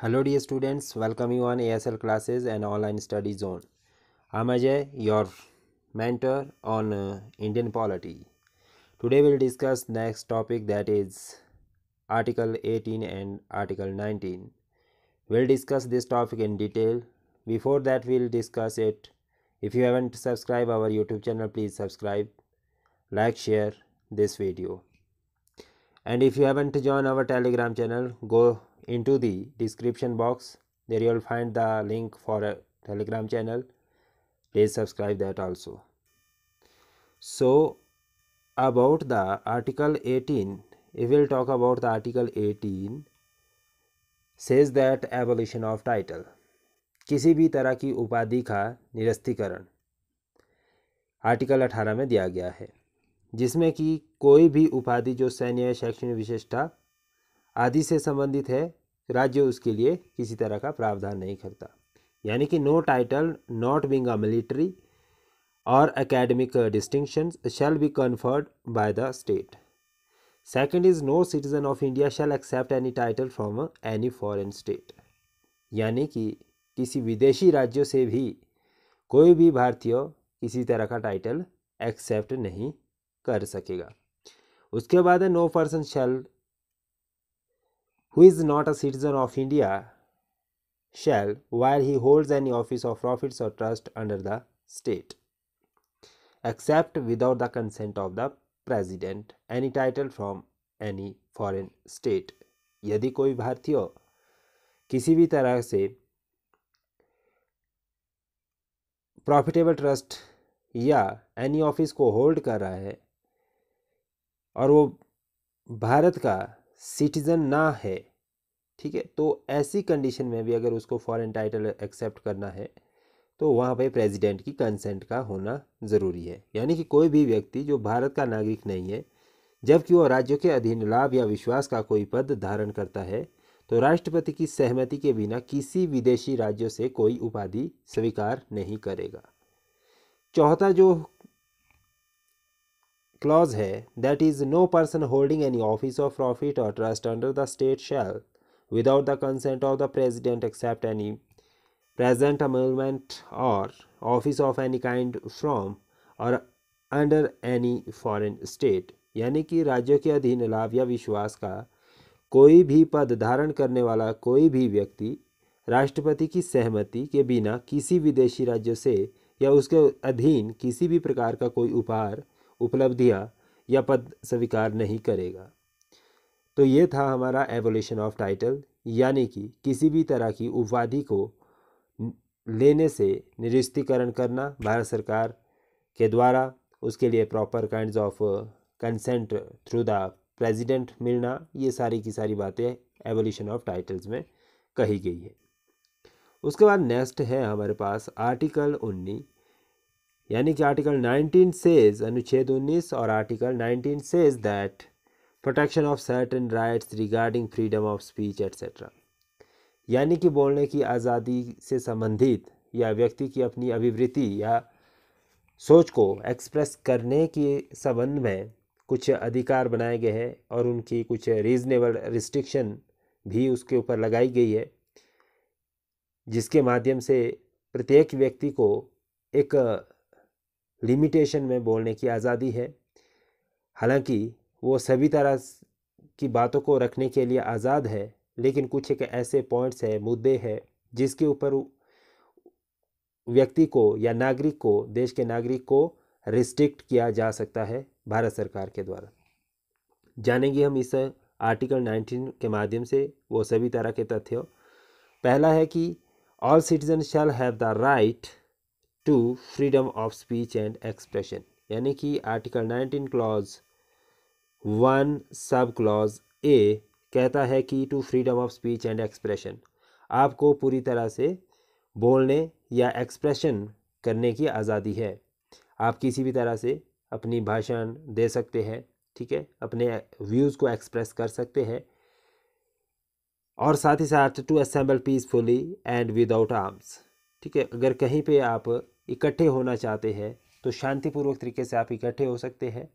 Hello dear students, welcome you on ASL classes and online study zone. I'm Ajay, your mentor on uh, Indian polity. Today we'll discuss next topic that is Article 18 and Article 19. We'll discuss this topic in detail. Before that we'll discuss it. If you haven't subscribed our YouTube channel, please subscribe, like, share this video. And if you haven't joined our Telegram channel, go into the description box there you will find the link for a telegram channel please subscribe that also so about the article 18 we will talk about the article 18 says that abolition of title किसी भी तरह की उपाधि का निरस्तीकरण article 18 में दिया गया है जिसमें कि कोई भी उपाधि जो सैन्य शैक्षणिक विशेषता आदि से संबंधित है राज्य उसके लिए किसी तरह का प्रावधान नहीं करता यानी कि no title not being a military or academic distinction shall be conferred by the state second is no citizen of India shall accept any title from any foreign state यानी कि किसी विदेशी राज्यों से भी कोई भी भारतीय किसी तरह का टाइटल एक्सेप्ट नहीं कर सकेगा उसके बाद है no person shall who is not a citizen of India shall, while he holds any office of profits or trust under the state, accept without the consent of the president any title from any foreign state. यदि कोई भारतीय किसी भी तरह से profitable trust या any office को hold कर रहा है और वो भारत का सिटीज़न ना है ठीक है तो ऐसी कंडीशन में भी अगर उसको फॉरेन टाइटल एक्सेप्ट करना है तो वहाँ पे प्रेसिडेंट की कंसेंट का होना ज़रूरी है यानी कि कोई भी व्यक्ति जो भारत का नागरिक नहीं है जबकि वह राज्य के अधीन लाभ या विश्वास का कोई पद धारण करता है तो राष्ट्रपति की सहमति के बिना किसी विदेशी राज्य से कोई उपाधि स्वीकार नहीं करेगा चौथा जो क्लॉज है that is no person holding any office of profit or trust under the state shall without the consent of the president accept any present emolument or office of any kind from or under any foreign state यानी कि राज्यों के अधीन लाभ या विश्वास का कोई भी पद धारण करने वाला कोई भी व्यक्ति राष्ट्रपति की सहमति के बिना किसी विदेशी राज्य से या उसके अधीन किसी भी प्रकार का कोई उपहार उपलब्धियाँ या पद स्वीकार नहीं करेगा तो ये था हमारा एवोल्यूशन ऑफ टाइटल यानी कि किसी भी तरह की उपाधि को लेने से निरस्तीकरण करना भारत सरकार के द्वारा उसके लिए proper kind of consent through the president मिलना ये सारी की सारी बातें एवोल्यूशन ऑफ टाइटल्स में कही गई है उसके बाद नेक्स्ट है हमारे पास आर्टिकल उन्नीस यानी कि आर्टिकल 19 सेज अनुच्छेद 19 और article 19 says that protection of certain rights regarding freedom of speech etcetera यानी कि बोलने की आज़ादी से संबंधित या व्यक्ति की अपनी अभिवृत्ति या सोच को एक्सप्रेस करने के संबंध में कुछ अधिकार बनाए गए हैं और उनकी कुछ रीज़नेबल रिस्ट्रिक्शन भी उसके ऊपर लगाई गई है जिसके माध्यम से प्रत्येक व्यक्ति को एक लिमिटेशन में बोलने की आज़ादी है हालांकि वो सभी तरह की बातों को रखने के लिए आज़ाद है लेकिन कुछ एक ऐसे पॉइंट्स है मुद्दे हैं जिसके ऊपर व्यक्ति को या नागरिक को देश के नागरिक को रिस्ट्रिक्ट किया जा सकता है भारत सरकार के द्वारा जानेंगे हम इस आर्टिकल 19 के माध्यम से वो सभी तरह के तथ्य पहला है कि all citizen shall have the right to freedom of speech and expression यानी कि article nineteen clause one sub clause A कहता है कि to freedom of speech and expression आपको पूरी तरह से बोलने या एक्सप्रेशन करने की आज़ादी है आप किसी भी तरह से अपनी भाषण दे सकते हैं ठीक है अपने व्यूज़ को एक्सप्रेस कर सकते हैं और साथ ही साथ to assemble peacefully and without arms ठीक है अगर कहीं पे आप इकट्ठे होना चाहते हैं तो शांतिपूर्वक तरीके से आप इकट्ठे हो सकते हैं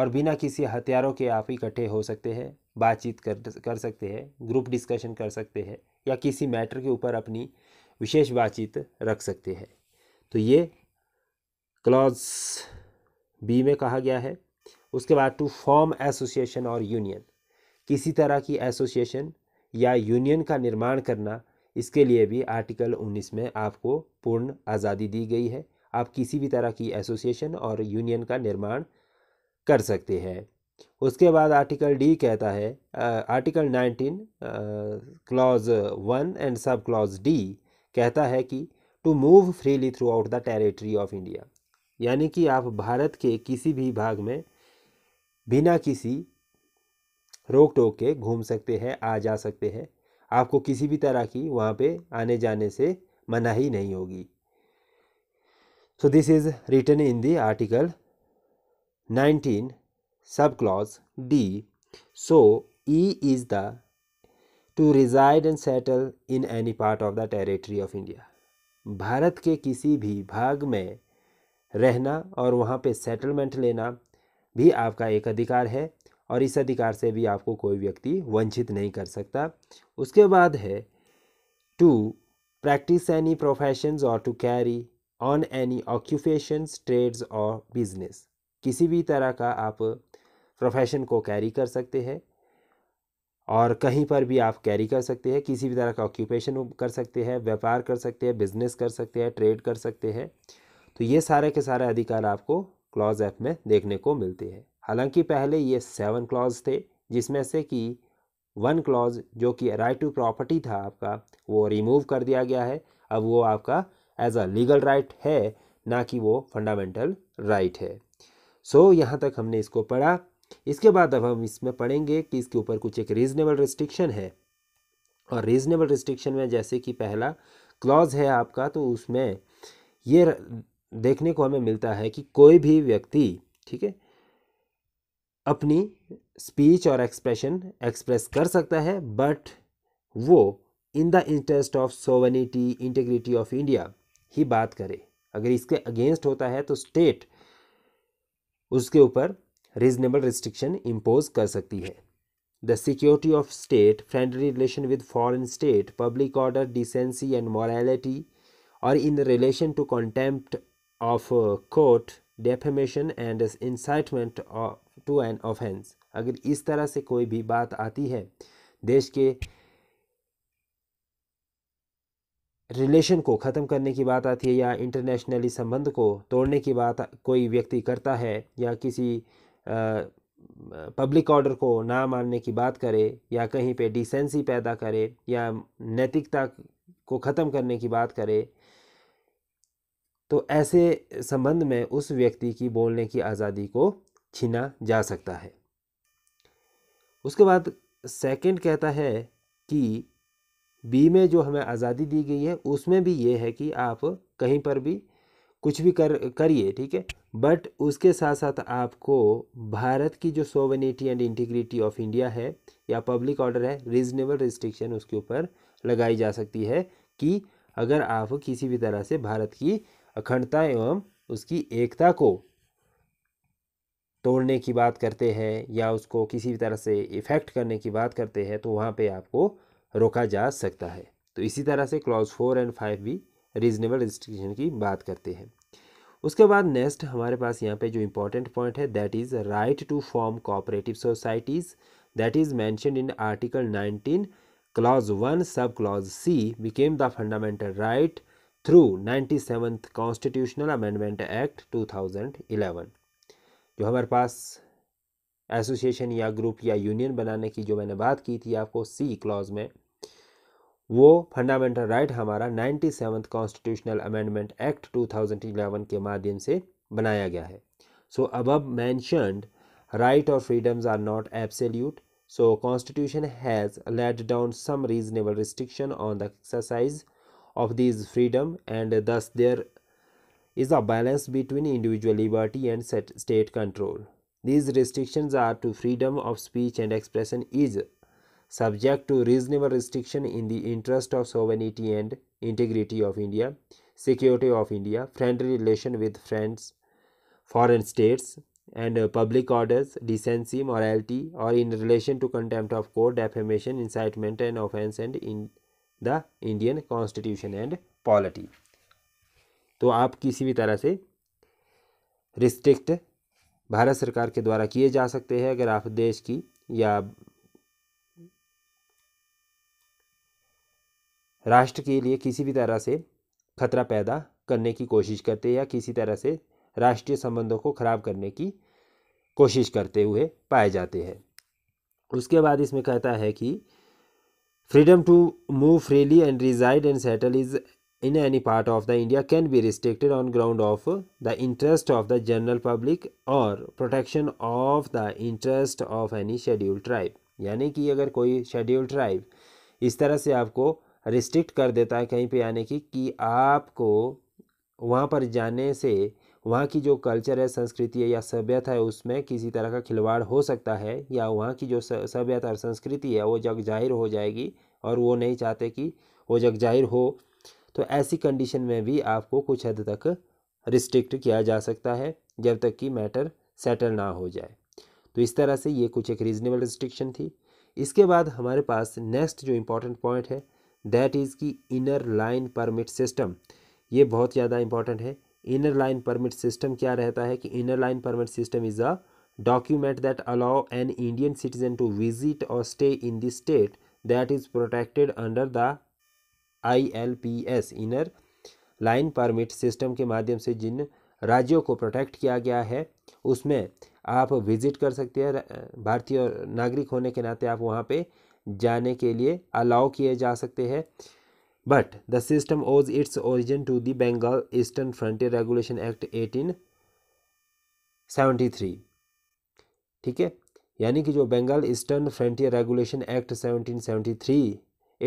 और बिना किसी हथियारों के आप इकट्ठे हो सकते हैं बातचीत कर कर सकते हैं ग्रुप डिस्कशन कर सकते हैं या किसी मैटर के ऊपर अपनी विशेष बातचीत रख सकते हैं तो ये क्लॉज बी में कहा गया है उसके बाद to form association or union किसी तरह की एसोसिएशन या यूनियन का निर्माण करना इसके लिए भी आर्टिकल 19 में आपको पूर्ण आज़ादी दी गई है आप किसी भी तरह की एसोसिएशन और यूनियन का निर्माण कर सकते हैं उसके बाद आर्टिकल डी कहता है article 19 clause one and sub clause D कहता है कि to move freely throughout the territory of India यानी कि आप भारत के किसी भी भाग में बिना किसी रोक टोक के घूम सकते हैं आ जा सकते हैं आपको किसी भी तरह की वहाँ पे आने जाने से मनाही नहीं होगी so this is return in the article 19 sub clause D so E is the to reside and settle in any part of the territory of India Bharat के किसी भी भाग में रहना और वहाँ पे सेटलमेंट लेना भी आपका एक अधिकार है और इस अधिकार से भी आपको कोई व्यक्ति वंचित नहीं कर सकता उसके बाद है to practise any professions or to carry on any occupations trades or business किसी भी तरह का आप प्रोफेशन को कैरी कर सकते हैं और कहीं पर भी आप कैरी कर सकते हैं किसी भी तरह का ऑक्यूपेशन कर सकते हैं व्यापार कर सकते हैं बिजनेस कर सकते हैं ट्रेड कर सकते हैं तो ये सारे के सारे अधिकार आपको क्लॉज ऐप में देखने को मिलते हैं हालांकि पहले ये सेवन क्लॉज थे जिसमें से कि वन क्लॉज जो कि राइट टू प्रॉपर्टी था आपका वो रिमूव कर दिया गया है अब वो आपका एज अ लीगल राइट है ना कि वो फंडामेंटल राइट है सो so, यहाँ तक हमने इसको पढ़ा इसके बाद अब हम इसमें पढ़ेंगे कि इसके ऊपर कुछ एक रीज़नेबल रिस्ट्रिक्शन है और रीज़नेबल रिस्ट्रिक्शन में जैसे कि पहला क्लॉज है आपका तो उसमें ये देखने को हमें मिलता है कि कोई भी व्यक्ति ठीक है अपनी स्पीच और एक्सप्रेशन एक्सप्रेस कर सकता है बट वो in the interest of sovereignty integrity of India ही बात करे अगर इसके अगेंस्ट होता है तो स्टेट उसके ऊपर रीजनेबल रिस्ट्रिक्शन इम्पोज कर सकती है the security of state friendly relation with foreign state public order decency and morality or in relation to contempt of court defamation and incitement to an offence अगर इस तरह से कोई भी बात आती है देश के रिलेशन को ख़त्म करने की बात आती है या इंटरनेशनली संबंध को तोड़ने की बात कोई व्यक्ति करता है या किसी पब्लिक ऑर्डर को ना मानने की बात करे या कहीं पे डिसेंसी पैदा करे या नैतिकता को ख़त्म करने की बात करे तो ऐसे संबंध में उस व्यक्ति की बोलने की आज़ादी को छीना जा सकता है उसके बाद सेकंड कहता है कि बी में जो हमें आज़ादी दी गई है उसमें भी ये है कि आप कहीं पर भी कुछ भी कर करिए ठीक है बट उसके साथ साथ आपको भारत की जो sovereignty and integrity of India है या पब्लिक ऑर्डर है रीजनेबल रिस्ट्रिक्शन उसके ऊपर लगाई जा सकती है कि अगर आप किसी भी तरह से भारत की अखंडता एवं उसकी एकता को तोड़ने की बात करते हैं या उसको किसी भी तरह से इफ़ेक्ट करने की बात करते हैं तो वहाँ पे आपको रोका जा सकता है तो इसी तरह से क्लॉज फोर एंड फाइव भी रीजनेबल रिस्ट्रिक्शन की बात करते हैं उसके बाद नेक्स्ट हमारे पास यहाँ पे जो इम्पोर्टेंट पॉइंट है that is right to form cooperative societies that is mentioned in article nineteen clause one sub clause C became the fundamental right through ninety seventh constitutional amendment act two thousand eleven जो हमारे पास association या group या union बनाने की जो मैंने बात की थी आपको सी क्लॉज में वो फंडामेंटल राइट right हमारा ninety seventh constitutional amendment act two thousand eleven के माध्यम से बनाया गया है सो अब मैंशनड राइट और freedoms are not absolute so constitution has laid down some reasonable restriction on the exercise of these freedom and thus there is a balance between individual liberty and state control. These restrictions are to freedom of speech and expression is subject to reasonable restriction in the interest of sovereignty and integrity of India, security of India, friendly relation with friends, foreign states, and uh, public orders, decency, morality, or in relation to contempt of court, defamation, incitement and offense, and in the Indian constitution and polity तो आप किसी भी तरह से restrict Bharat सरकार के द्वारा किए जा सकते हैं अगर आप देश की या राष्ट्र के लिए किसी भी तरह से खतरा पैदा करने की कोशिश करते हैं या किसी तरह से राष्ट्रीय संबंधों को खराब करने की कोशिश करते हुए पाए जाते हैं उसके बाद इसमें कहता है कि freedom to move freely and reside and settle is in any part of the india can be restricted on ground of the interest of the general public or protection of the interest of any scheduled tribe यानी कि अगर कोई schedule tribe इस तरह से आपको restrict कर देता है कहीं पे आने की कि आपको वहाँ पर जाने से वहाँ की जो कल्चर है संस्कृति है या सभ्यता है उसमें किसी तरह का खिलवाड़ हो सकता है या वहाँ की जो सभ्यता और संस्कृति है वो जग जाहिर हो जाएगी और वो नहीं चाहते कि वो जग जाहिर हो तो ऐसी कंडीशन में भी आपको कुछ हद तक रिस्ट्रिक्ट किया जा सकता है जब तक कि मैटर सेटल ना हो जाए तो इस तरह से ये कुछ एक रीज़नेबल रिस्ट्रिक्शन थी इसके बाद हमारे पास नेक्स्ट जो इम्पोर्टेंट पॉइंट है दैट इज़ की इनर लाइन परमिट सिस्टम ये बहुत ज़्यादा इम्पॉर्टेंट है इनर लाइन परमिट सिस्टम क्या रहता है कि inner line permit system is a document that allow an Indian citizen to visit और stay in the state that is protected under the I L P S inner line permit system के माध्यम से जिन राज्यों को protect किया गया है उसमें आप विजिट कर सकते हैं भारतीय नागरिक होने के नाते आप वहाँ पर जाने के लिए अलाउ किए जा सकते हैं But the system owes its origin to the Bengal Eastern Frontier Regulation Act 1873 ठीक है यानी कि जो Bengal eastern frontier regulation act 1773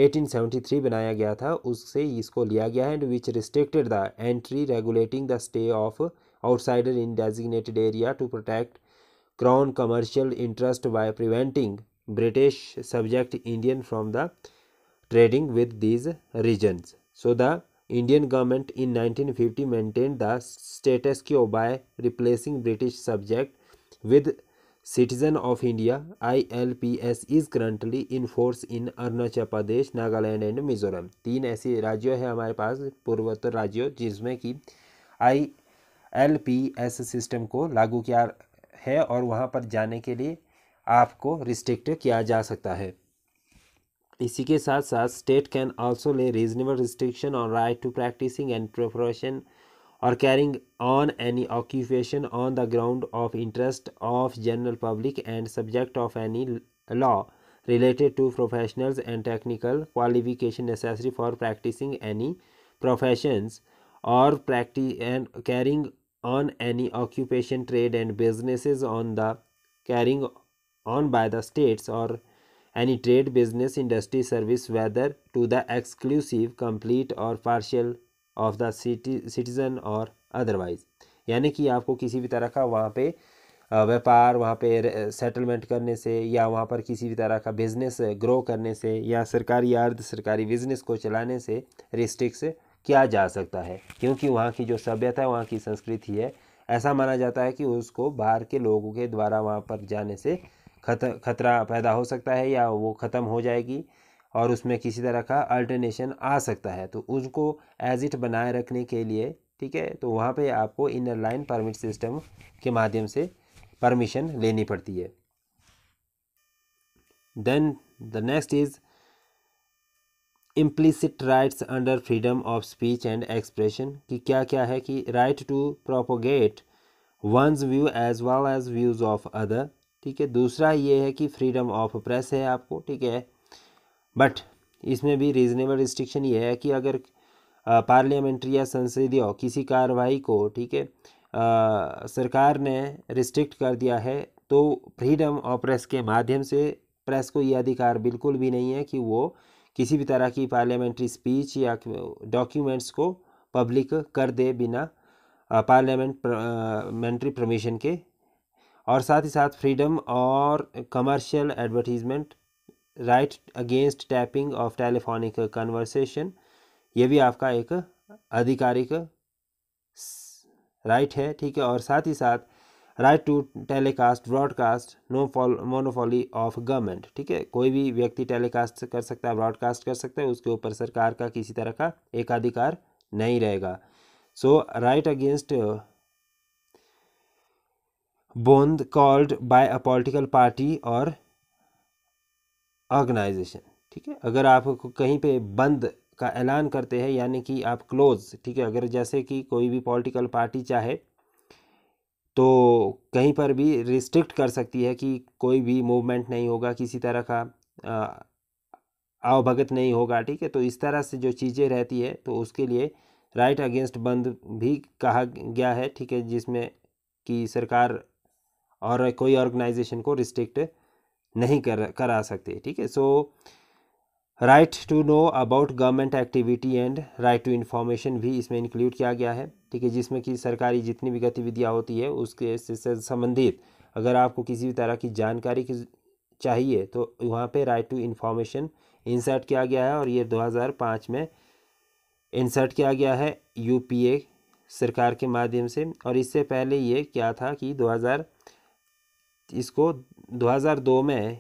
1873 बनाया गया था उससे इसको लिया गया है and which restricted the entry regulating the stay of outsider in designated area to protect crown commercial interest by preventing British subject Indian from the trading with these regions. So the Indian government in 1950 maintained the status quo by replacing British subject with citizen of India. ILPS is currently in force in arunachal pradesh nagaland and mizoram teen aise राज्यों hai hamare paas purvottar राज्यों jisme ki ilps system ko lagu kiya hai aur wahan par और ke liye जाने के लिए आपको restrict किया जा सकता है इसी के साथ साथ state can also lay reasonable restriction on right to practising and or carrying on any occupation on the ground of interest of general public and subject of any law related to professionals and technical qualification necessary for practicing any professions or practice and carrying on any occupation trade and businesses on the carrying on by the states or any trade business industry service whether to the exclusive complete और partial of the citizen or otherwise यानी कि आपको किसी भी तरह का वहाँ पे व्यापार वहाँ पे सेटलमेंट करने से या वहाँ पर किसी भी तरह का बिज़नेस ग्रो करने से या सरकारी या अर्ध सरकारी बिज़नेस को चलाने से रिस्ट्रिक्स किया जा सकता है क्योंकि वहाँ की जो सभ्यता है वहाँ की संस्कृति है ऐसा माना जाता है कि उसको बाहर के लोगों के द्वारा वहाँ पर जाने से खत खतरा पैदा हो सकता है या वो ख़त्म हो जाएगी और उसमें किसी तरह का अल्टरनेशन आ सकता है तो उसको एज इट बनाए रखने के लिए ठीक है तो वहाँ पे आपको इनर लाइन परमिट सिस्टम के माध्यम से परमिशन लेनी पड़ती है then the next is implicit rights under freedom of speech and expression कि क्या क्या है कि right to propagate one's view as well as views of other ठीक है दूसरा ये है कि फ्रीडम ऑफ प्रेस है आपको ठीक है बट इसमें भी रीज़नेबल रिस्ट्रिक्शन ये है कि अगर पार्लियामेंट्री या संसदीय किसी कार्रवाई को ठीक है सरकार ने रिस्ट्रिक्ट कर दिया है तो फ्रीडम ऑफ प्रेस के माध्यम से प्रेस को यह अधिकार बिल्कुल भी नहीं है कि वो किसी भी तरह की पार्लियामेंट्री स्पीच या डॉक्यूमेंट्स को पब्लिक कर दे बिना पार्लियामेंट मेंट्री परमिशन के और साथ ही साथ फ्रीडम और commercial advertisement right against tapping of telephonic conversation ये भी आपका एक आधिकारिक राइट है ठीक है और साथ ही साथ right to telecast broadcast no monopoly of government ठीक है कोई भी व्यक्ति टेलीकास्ट कर सकता है ब्रॉडकास्ट कर सकता है उसके ऊपर सरकार का किसी तरह का एकाधिकार नहीं रहेगा so right against bandh called by a political party और ऑर्गेनाइजेशन ठीक है अगर आप कहीं पे बंद का ऐलान करते हैं यानी कि आप क्लोज ठीक है अगर जैसे कि कोई भी पॉलिटिकल पार्टी चाहे तो कहीं पर भी रिस्ट्रिक्ट कर सकती है कि कोई भी मूवमेंट नहीं होगा किसी तरह का आवभगत नहीं होगा ठीक है तो इस तरह से जो चीज़ें रहती है तो उसके लिए राइट अगेंस्ट बंद भी कहा गया है ठीक है जिसमें कि सरकार और कोई ऑर्गेनाइजेशन को रिस्ट्रिक्ट नहीं कर करा सकते ठीक है so right to know about government activity and right to information भी इसमें इंक्लूड किया गया है ठीक है जिसमें कि सरकारी जितनी भी गतिविधियाँ होती है उसके से संबंधित अगर आपको किसी भी तरह की जानकारी की चाहिए तो वहाँ पे राइट टू इन्फॉर्मेशन इंसर्ट किया गया है और ये 2005 में इंसर्ट किया गया है यूपीए सरकार के माध्यम से और इससे पहले ये क्या था कि दो इसको 2002 में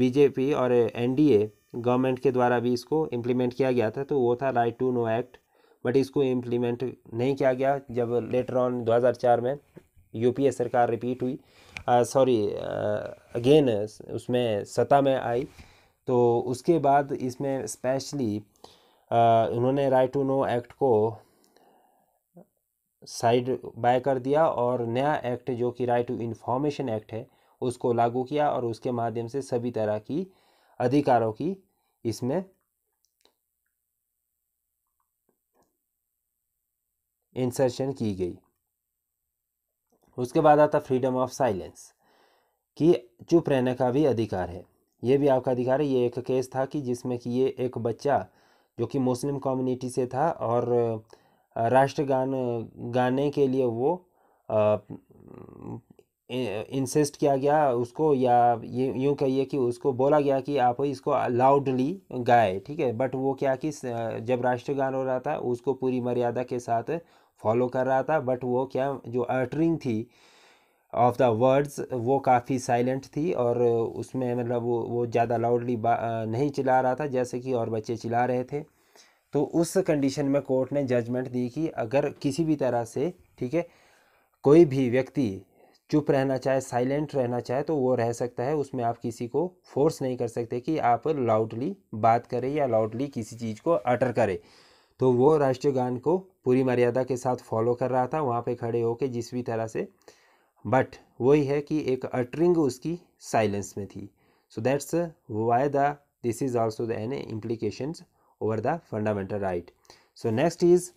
बीजेपी और एनडीए गवर्नमेंट के द्वारा भी इसको इम्प्लीमेंट किया गया था तो वो था right to know act but इसको इम्प्लीमेंट नहीं किया गया जब लेटर ऑन 2004 में यूपीए सरकार रिपीट हुई सॉरी अगेन उसमें सत्ता में आई तो उसके बाद इसमें स्पेशली उन्होंने राइट टू नो एक्ट को साइड बाय कर दिया और नया एक्ट जो कि राइट टू इन्फॉर्मेशन एक्ट है उसको लागू किया और उसके माध्यम से सभी तरह की अधिकारों की इसमें इंसर्शन की गई उसके बाद आता फ्रीडम ऑफ साइलेंस कि चुप रहने का भी अधिकार है ये भी आपका अधिकार है ये एक केस था कि जिसमें कि ये एक बच्चा जो कि मुस्लिम कम्युनिटी से था और राष्ट्रगान गाने के लिए वो इंसिस्ट किया गया उसको या ये यूँ कहिए कि उसको बोला गया कि आप इसको लाउडली गाए ठीक है बट वो क्या कि जब राष्ट्रगान हो रहा था उसको पूरी मर्यादा के साथ फॉलो कर रहा था बट वो क्या जो अर्टरिंग थी ऑफ द वर्ड्स वो काफ़ी साइलेंट थी और उसमें मतलब वो वो ज़्यादा लाउडली नहीं चिल्ला रहा था जैसे कि और बच्चे चिल्ला रहे थे तो उस कंडीशन में कोर्ट ने जजमेंट दी कि अगर किसी भी तरह से ठीक है कोई भी व्यक्ति चुप रहना चाहे साइलेंट रहना चाहे तो वो रह सकता है उसमें आप किसी को फोर्स नहीं कर सकते कि आप लाउडली बात करें या लाउडली किसी चीज़ को अटर करें तो वो राष्ट्रीय गान को पूरी मर्यादा के साथ फॉलो कर रहा था वहाँ पे खड़े होके जिस भी तरह से बट वही है कि एक अटरिंग उसकी साइलेंस में थी so that's why the this is also the an implication over the fundamental right so next is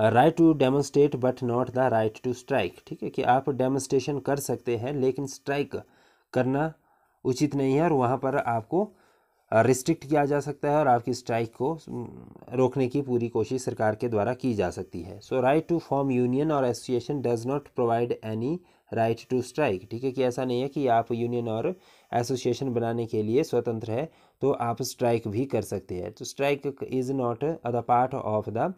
right to demonstrate but not the right to strike ठीक है कि आप डेमोन्स्ट्रेशन कर सकते हैं लेकिन स्ट्राइक करना उचित नहीं है और वहाँ पर आपको रिस्ट्रिक्ट किया जा सकता है और आपकी स्ट्राइक को रोकने की पूरी कोशिश सरकार के द्वारा की जा सकती है so right to form union और association does not provide any right to strike ठीक है कि ऐसा नहीं है कि आप यूनियन और एसोसिएशन बनाने के लिए स्वतंत्र है तो आप स्ट्राइक भी कर सकते हैं तो strike is not a part of the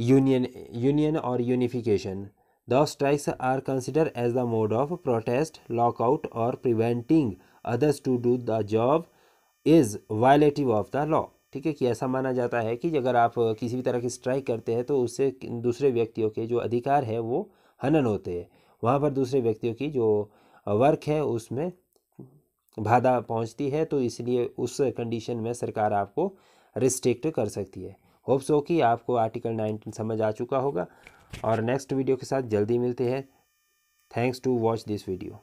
union union और unification the strikes are consider as the mode of protest lockout और preventing others to do the job is violative of the law ठीक है कि ऐसा माना जाता है कि अगर आप किसी भी तरह की स्ट्राइक करते हैं तो उससे दूसरे व्यक्तियों के जो अधिकार है वो हनन होते हैं वहाँ पर दूसरे व्यक्तियों की जो वर्क है उसमें बाधा पहुँचती है तो इसलिए उस कंडीशन में सरकार आपको रिस्ट्रिक्ट कर सकती है होप सो कि आपको आर्टिकल नाइनटीन समझ आ चुका होगा और नेक्स्ट वीडियो के साथ जल्दी मिलते हैं thanks to watch this video